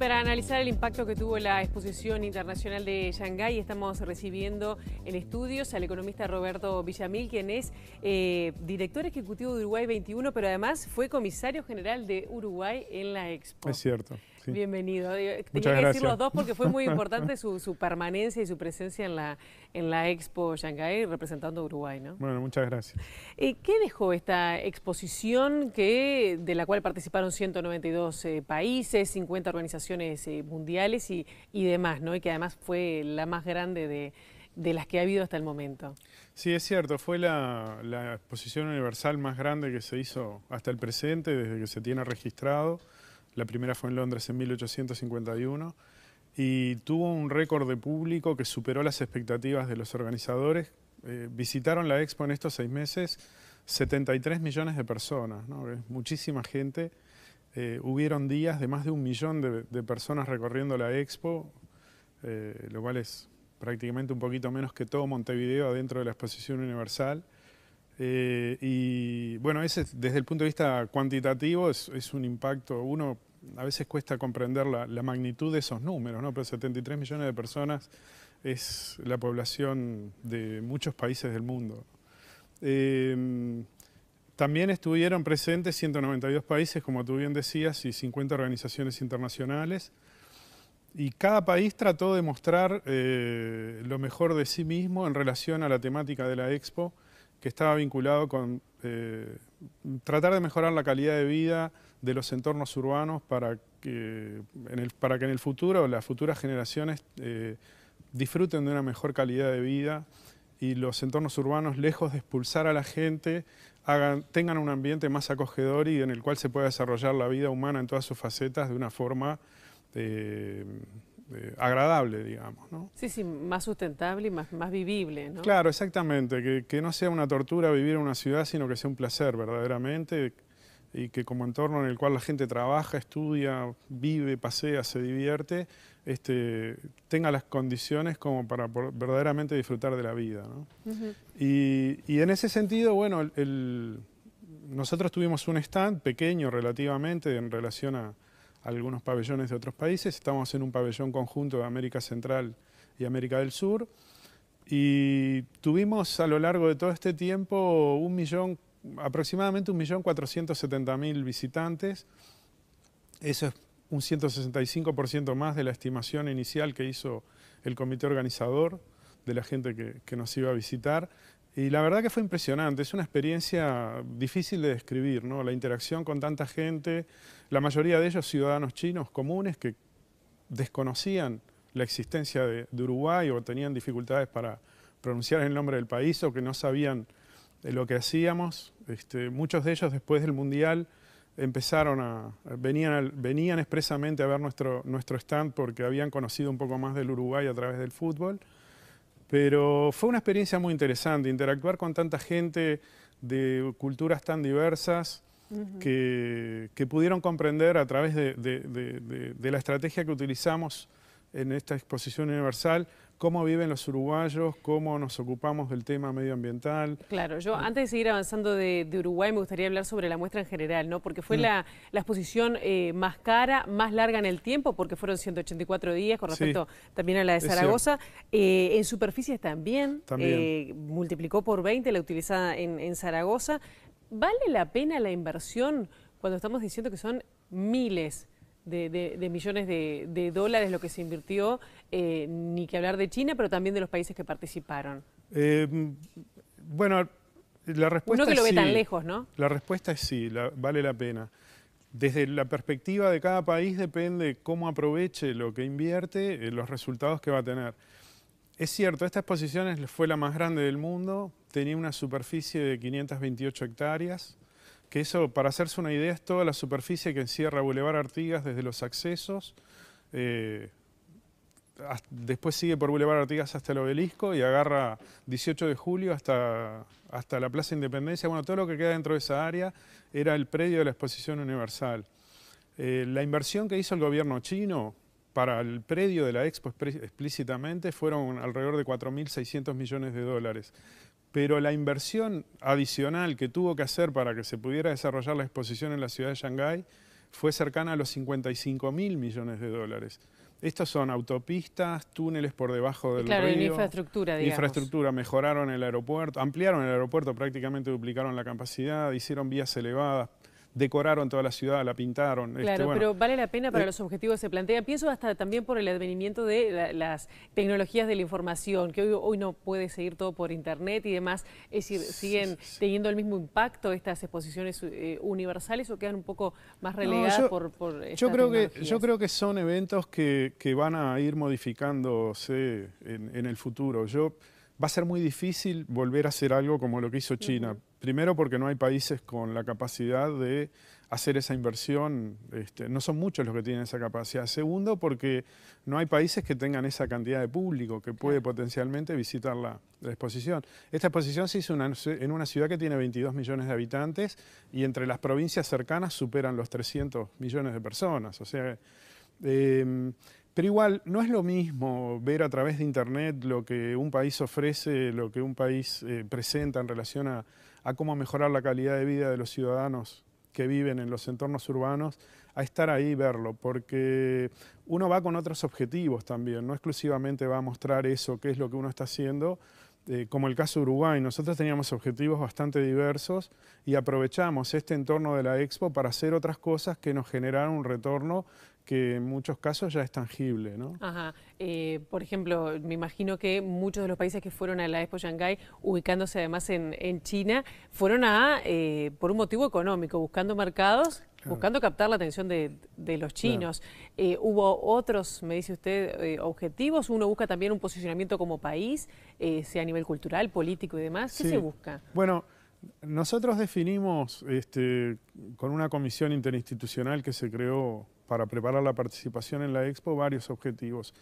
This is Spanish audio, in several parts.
para analizar el impacto que tuvo la Exposición Internacional de Shanghái, estamos recibiendo en estudios al economista Roberto Villamil, quien es eh, director ejecutivo de Uruguay 21, pero además fue comisario general de Uruguay en la Expo. Es cierto. Bienvenido. Eh, tenía que decir los dos porque fue muy importante su, permanencia y su presencia en la, en la Expo Shanghai representando Uruguay, ¿no? Bueno, muchas gracias. Eh, ¿Qué dejó esta exposición que, de la cual participaron 192 eh, países, 50 organizaciones mundiales y, demás, ¿no? Y que además fue la más grande de, las que ha habido hasta el momento. Sí, es cierto, fue la, la, exposición universal más grande que se hizo hasta el presente, desde que se tiene registrado. La primera fue en Londres en 1851 y tuvo un récord de público que superó las expectativas de los organizadores. Eh, visitaron la expo en estos seis meses 73 millones de personas, muchísima gente. Eh, hubieron días de más de un millón de, personas recorriendo la expo, eh, lo cual es prácticamente un poquito menos que todo Montevideo adentro de la exposición universal. Eh, y bueno, ese, desde el punto de vista cuantitativo es, un impacto, uno a veces cuesta comprender la, magnitud de esos números, pero 73 millones de personas es la población de muchos países del mundo. Em, también estuvieron presentes 192 países, como tú bien decías, y 50 organizaciones internacionales. Y cada país trató de mostrar eh, lo mejor de sí mismo en relación a la temática de la expo que estaba vinculado con eh, tratar de mejorar la calidad de vida de los entornos urbanos para que en el, para que en el futuro las futuras generaciones eh, disfruten de una mejor calidad de vida y los entornos urbanos, lejos de expulsar a la gente, hagan, tengan un ambiente más acogedor y en el cual se pueda desarrollar la vida humana en todas sus facetas de una forma... Eh, eh, agradable, digamos. ¿no? Sí, sí, más sustentable y más, más vivible. ¿no? Claro, exactamente, que, no sea una tortura vivir en una ciudad, sino que sea un placer verdaderamente y que como entorno en el cual la gente trabaja, estudia, vive, pasea, se divierte, este, tenga las condiciones como para verdaderamente disfrutar de la vida. ¿no? y, en ese sentido, bueno, nosotros tuvimos un stand pequeño relativamente en relación a, algunos pabellones de otros países. Estamos en un pabellón conjunto de América Central y América del Sur. Y tuvimos a lo largo de todo este tiempo un millón, aproximadamente 1.470.000 visitantes. Eso es un 165% más de la estimación inicial que hizo el comité organizador de la gente que, nos iba a visitar. Y la verdad que fue impresionante, es una experiencia difícil de describir, ¿no? La interacción con tanta gente, la mayoría de ellos ciudadanos chinos comunes que desconocían la existencia de, Uruguay o tenían dificultades para pronunciar el nombre del país o que no sabían eh, lo que hacíamos. Este, muchos de ellos después del Mundial empezaron a, venían, venían expresamente a ver nuestro, nuestro stand porque habían conocido un poco más del Uruguay a través del fútbol. Pero fue una experiencia muy interesante, interactuar con tanta gente de culturas tan diversas que, pudieron comprender a través de, la estrategia que utilizamos en esta exposición universal cómo viven los uruguayos, cómo nos ocupamos del tema medioambiental. Claro, yo antes de seguir avanzando de, Uruguay me gustaría hablar sobre la muestra en general, ¿no? Porque fue mm. la, exposición eh, más cara, más larga en el tiempo, porque fueron 184 días con respecto también a la de Zaragoza. Eh, en superficies también, eh, multiplicó por 20 la utilizada en, en Zaragoza. ¿Vale la pena la inversión cuando estamos diciendo que son miles de, millones de, dólares lo que se invirtió, eh, ni que hablar de China, pero también de los países que participaron. Em, bueno, la respuesta Uno que es lo ve tan lejos, ¿no? La respuesta es sí, vale la pena. Desde la perspectiva de cada país depende cómo aproveche lo que invierte, eh, los resultados que va a tener. Es cierto, esta exposición fue la más grande del mundo, tenía una superficie de 528 hectáreas, que eso, para hacerse una idea, es toda la superficie que encierra Boulevard Artigas desde los accesos, eh, después sigue por Boulevard Artigas hasta el obelisco y agarra 18 de julio hasta, hasta la Plaza Independencia. Bueno, todo lo que queda dentro de esa área era el predio de la Exposición Universal. Eh, la inversión que hizo el gobierno chino para el predio de la Expo explícitamente fueron alrededor de 4.600 millones de dólares pero la inversión adicional que tuvo que hacer para que se pudiera desarrollar la exposición en la ciudad de Shanghái fue cercana a los 55 mil millones de dólares. Estos son autopistas, túneles por debajo del claro, río. infraestructura, digamos. Infraestructura, mejoraron el aeropuerto, ampliaron el aeropuerto, prácticamente duplicaron la capacidad, hicieron vías elevadas, decoraron toda la ciudad, la pintaron. Este, claro, pero vale la pena para eh, los objetivos que se plantean. Pienso hasta también por el advenimiento de las tecnologías de la información, que hoy, hoy no puede seguir todo por internet y demás. Es decir, ¿siguen teniendo el mismo impacto estas exposiciones eh, universales o quedan un poco más relegadas por, por yo creo que Yo creo que son eventos que, van a ir modificándose en, el futuro. Yo va a ser muy difícil volver a hacer algo como lo que hizo China, Primero porque no hay países con la capacidad de hacer esa inversión, este, no son muchos los que tienen esa capacidad. Segundo porque no hay países que tengan esa cantidad de público que puede potencialmente visitar la, exposición. Esta exposición se hizo en una ciudad que tiene 22 millones de habitantes y entre las provincias cercanas superan los 300 millones de personas. O sea, em, pero igual, no es lo mismo ver a través de Internet lo que un país ofrece, lo que un país eh, presenta en relación a, a cómo mejorar la calidad de vida de los ciudadanos que viven en los entornos urbanos, a estar ahí y verlo, porque uno va con otros objetivos también, no exclusivamente va a mostrar eso, qué es lo que uno está haciendo, eh, como el caso de Uruguay, nosotros teníamos objetivos bastante diversos y aprovechamos este entorno de la Expo para hacer otras cosas que nos generaron un retorno que en muchos casos ya es tangible, ¿no? Eh, por ejemplo, me imagino que muchos de los países que fueron a la Expo Shanghai, ubicándose además en, China, fueron a eh, por un motivo económico, buscando mercados, buscando captar la atención de, los chinos. Eh, hubo otros, me dice usted, objetivos. Uno busca también un posicionamiento como país, sea a nivel cultural, político y demás. ¿Qué se busca? Bueno. Nosotros definimos este, con una comisión interinstitucional que se creó para preparar la participación en la expo varios objetivos.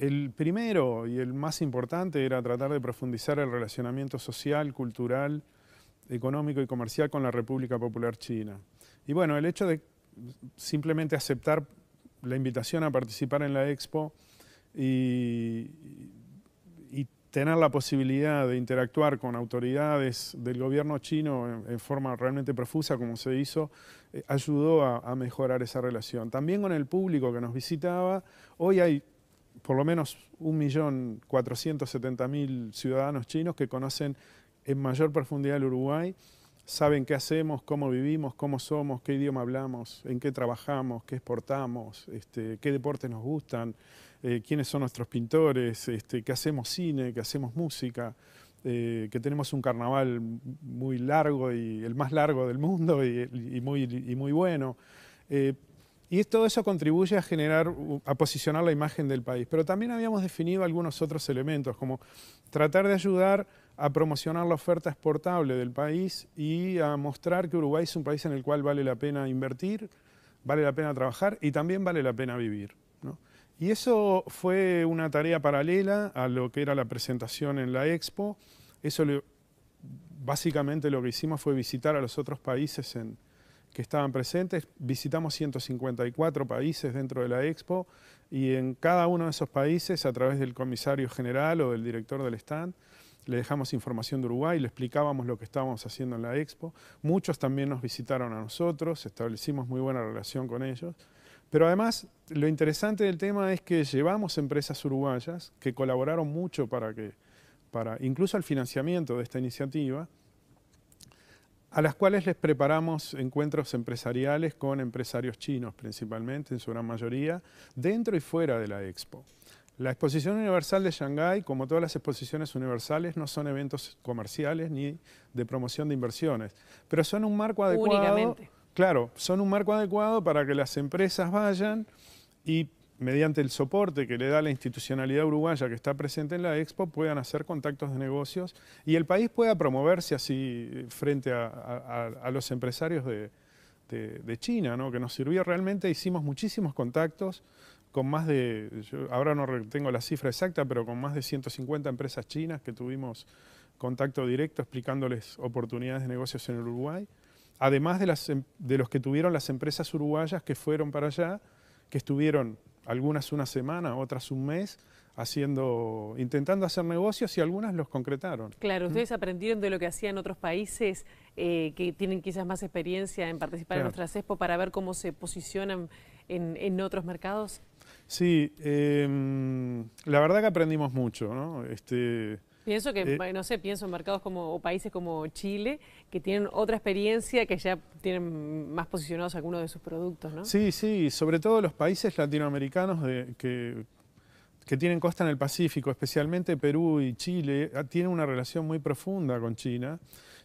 El primero y el más importante era tratar de profundizar el relacionamiento social, cultural, económico y comercial con la República Popular China. Y bueno, el hecho de simplemente aceptar la invitación a participar en la expo y, tener la posibilidad de interactuar con autoridades del gobierno chino en, forma realmente profusa, como se hizo, eh, ayudó a, mejorar esa relación. También con el público que nos visitaba, hoy hay por lo menos 1.470.000 ciudadanos chinos que conocen en mayor profundidad el Uruguay, saben qué hacemos, cómo vivimos, cómo somos, qué idioma hablamos, en qué trabajamos, qué exportamos, este, qué deportes nos gustan. Eh, quiénes son nuestros pintores, este, que hacemos cine, que hacemos música, eh, que tenemos un carnaval muy largo y el más largo del mundo y, muy, muy, bueno. Eh, y todo eso contribuye a generar, a posicionar la imagen del país. Pero también habíamos definido algunos otros elementos, como tratar de ayudar a promocionar la oferta exportable del país y a mostrar que Uruguay es un país en el cual vale la pena invertir, vale la pena trabajar y también vale la pena vivir. Y eso fue una tarea paralela a lo que era la presentación en la expo. Eso básicamente lo que hicimos fue visitar a los otros países en, que estaban presentes. Visitamos 154 países dentro de la expo y en cada uno de esos países, a través del comisario general o del director del stand, le dejamos información de Uruguay, le explicábamos lo que estábamos haciendo en la expo. Muchos también nos visitaron a nosotros, establecimos muy buena relación con ellos. Pero además, lo interesante del tema es que llevamos empresas uruguayas que colaboraron mucho para que, para, incluso al financiamiento de esta iniciativa, a las cuales les preparamos encuentros empresariales con empresarios chinos principalmente, en su gran mayoría, dentro y fuera de la expo. La Exposición Universal de Shanghái, como todas las exposiciones universales, no son eventos comerciales ni de promoción de inversiones, pero son un marco adecuado. Únicamente claro, son un marco adecuado para que las empresas vayan y mediante el soporte que le da la institucionalidad uruguaya que está presente en la Expo, puedan hacer contactos de negocios y el país pueda promoverse así eh, frente a, los empresarios de, China, ¿no? que nos sirvió realmente, hicimos muchísimos contactos con más de, ahora no tengo la cifra exacta, pero con más de 150 empresas chinas que tuvimos contacto directo explicándoles oportunidades de negocios en Uruguay además em, de, los que tuvieron las empresas uruguayas que fueron para allá, que estuvieron algunas una semana, otras un mes, haciendo, intentando hacer negocios y algunas los concretaron. Claro, ustedes aprendieron de lo que hacían otros países eh, que tienen quizás más experiencia en participar en nuestra CESPO para ver cómo se posicionan en, otros mercados. Sí, em, la verdad que aprendimos mucho, ¿no? Este, Pienso que, eh. no sé, pienso en mercados como, o países como Chile, que tienen otra experiencia, que ya tienen más posicionados algunos de sus productos, ¿no? Sí, sí, sobre todo los países latinoamericanos que, que tienen costa en el Pacífico, especialmente Perú y Chile, ah, tienen una relación muy profunda con China.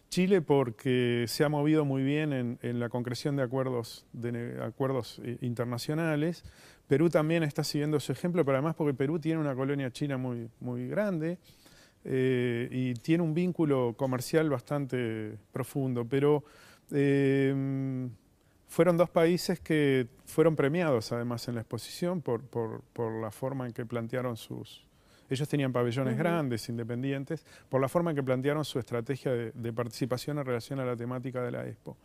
Chile porque se ha movido muy bien en, la concreción de acuerdos, de acuerdos eh, internacionales. Perú también está siguiendo su ejemplo, pero además porque Perú tiene una colonia china muy, muy grande. Eh, y tiene un vínculo comercial bastante profundo, pero em, fueron dos países que fueron premiados además en la exposición por, la forma en que plantearon sus... Ellos tenían pabellones grandes, independientes, por la forma en que plantearon su estrategia de, participación en relación a la temática de la expo.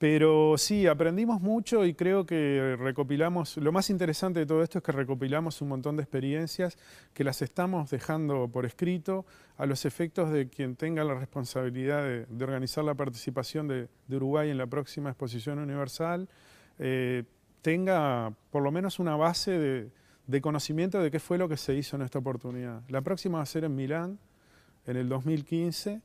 Pero sí, aprendimos mucho y creo que recopilamos, lo más interesante de todo esto es que recopilamos un montón de experiencias que las estamos dejando por escrito a los efectos de quien tenga la responsabilidad de, organizar la participación de, Uruguay en la próxima exposición universal, eh, tenga por lo menos una base de conocimiento de qué fue lo que se hizo en esta oportunidad. La próxima va a ser en Milán, en el 2015.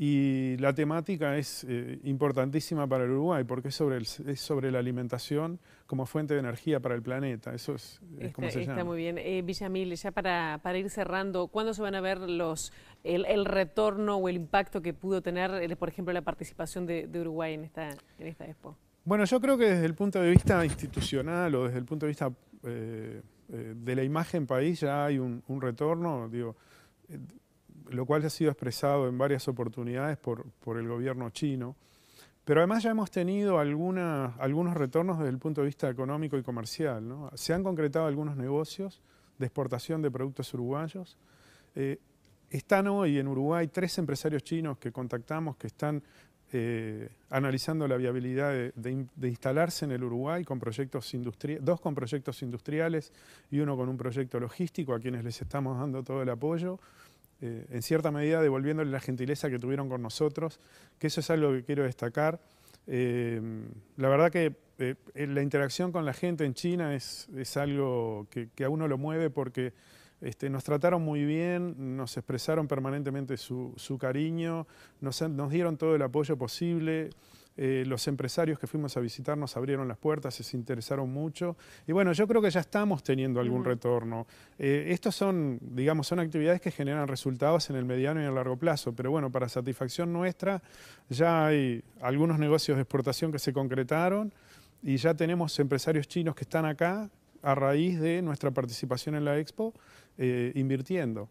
Y la temática es eh, importantísima para el Uruguay porque es sobre, es sobre la alimentación como fuente de energía para el planeta. Eso es, como se está muy bien. Eh, Villamil, ya para, para ir cerrando, ¿cuándo se van a ver los el, retorno o el impacto que pudo tener, eh, por ejemplo, la participación de, Uruguay en esta, expo? Bueno, yo creo que desde el punto de vista institucional o desde el punto de vista eh, de la imagen país ya hay un, un retorno. Digo, lo cual ha sido expresado en varias oportunidades por, el gobierno chino. Pero además ya hemos tenido algunos retornos desde el punto de vista económico y comercial. Se han concretado algunos negocios de exportación de productos uruguayos. Eh, están hoy en Uruguay tres empresarios chinos que contactamos que están eh, analizando la viabilidad de, instalarse en el Uruguay, con proyectos dos con proyectos industriales y uno con un proyecto logístico a quienes les estamos dando todo el apoyo. Eh, en cierta medida devolviéndole la gentileza que tuvieron con nosotros, que eso es algo que quiero destacar. Eh, la verdad que eh, la interacción con la gente en China es, algo que, que, a uno lo mueve porque este, nos trataron muy bien, nos expresaron permanentemente su, cariño, nos dieron todo el apoyo posible. Eh, los empresarios que fuimos a visitarnos abrieron las puertas, se interesaron mucho. Y bueno, yo creo que ya estamos teniendo algún retorno. Eh, estos son, digamos, son actividades que generan resultados en el mediano y en el largo plazo, pero bueno, para satisfacción nuestra ya hay algunos negocios de exportación que se concretaron y ya tenemos empresarios chinos que están acá a raíz de nuestra participación en la Expo eh, invirtiendo.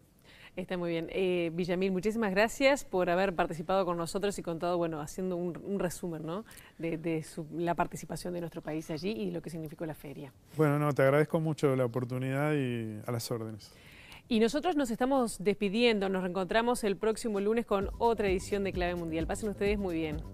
Está muy bien. Eh, Villamil, muchísimas gracias por haber participado con nosotros y contado, bueno, haciendo un, resumen, ¿no? De, la participación de nuestro país allí y lo que significó la feria. Bueno, no, te agradezco mucho la oportunidad y a las órdenes. Y nosotros nos estamos despidiendo, nos reencontramos el próximo lunes con otra edición de Clave Mundial. Pasen ustedes muy bien.